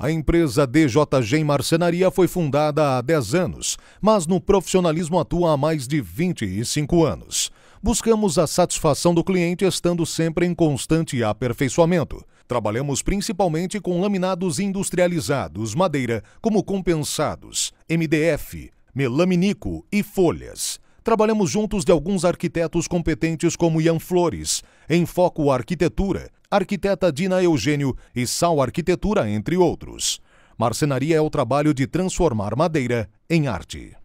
A empresa DJG Marcenaria foi fundada há 10 anos, mas no profissionalismo atua há mais de 25 anos. Buscamos a satisfação do cliente estando sempre em constante aperfeiçoamento. Trabalhamos principalmente com laminados industrializados, madeira, como compensados, MDF, melaminico e folhas. Trabalhamos juntos de alguns arquitetos competentes como Ian Flores, em Foco Arquitetura, arquiteta Dina Eugênio e Sal Arquitetura, entre outros. Marcenaria é o trabalho de transformar madeira em arte.